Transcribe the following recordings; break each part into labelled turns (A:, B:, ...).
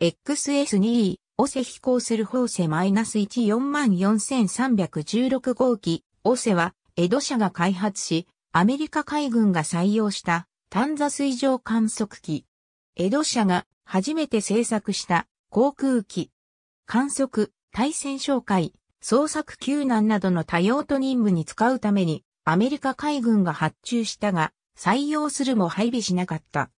A: XS2E オセ飛行するーセ -144,316 号機、オセは、江戸社が開発し、アメリカ海軍が採用した、探査水上観測機。江戸社が初めて製作した航空機。観測、対戦紹介、捜索救難などの多用途任務に使うために、アメリカ海軍が発注したが、採用するも配備しなかった。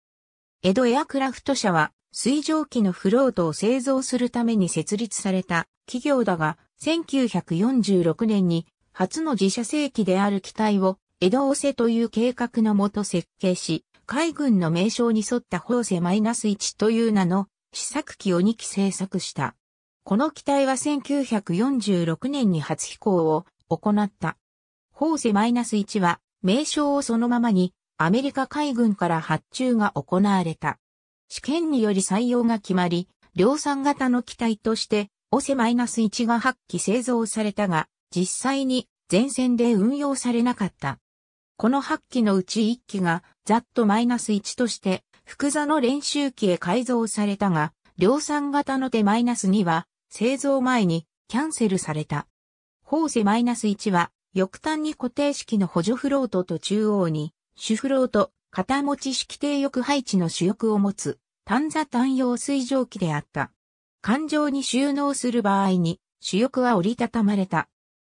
A: 江戸エアクラフト社は水蒸気のフロートを製造するために設立された企業だが、1946年に初の自社製機である機体を江戸オセという計画のもと設計し、海軍の名称に沿った法ス -1 という名の試作機を2機製作した。この機体は1946年に初飛行を行った。法ス -1 は名称をそのままにアメリカ海軍から発注が行われた。試験により採用が決まり、量産型の機体として、オセ -1 が8機製造されたが、実際に前線で運用されなかった。この8機のうち1機が、ざっと -1 として、複座の練習機へ改造されたが、量産型の手 -2 は、製造前にキャンセルされた。ホーセ -1 は、翼端に固定式の補助フロートと中央に主フローと片持ち式低翼配置の主翼を持つ単座単用水蒸気であった。艦上に収納する場合に主翼は折りたたまれた。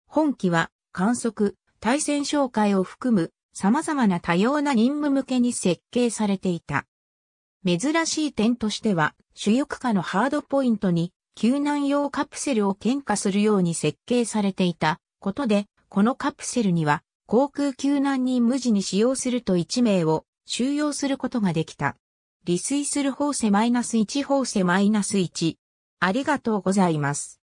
A: 本機は観測、対戦紹介を含む様々な多様な任務向けに設計されていた。珍しい点としては、主翼下のハードポイントに救難用カプセルを喧嘩するように設計されていたことで、このカプセルには航空救難任務時に使用すると1名を収容することができた。利水する法ス -1 法ス -1。ありがとうございます。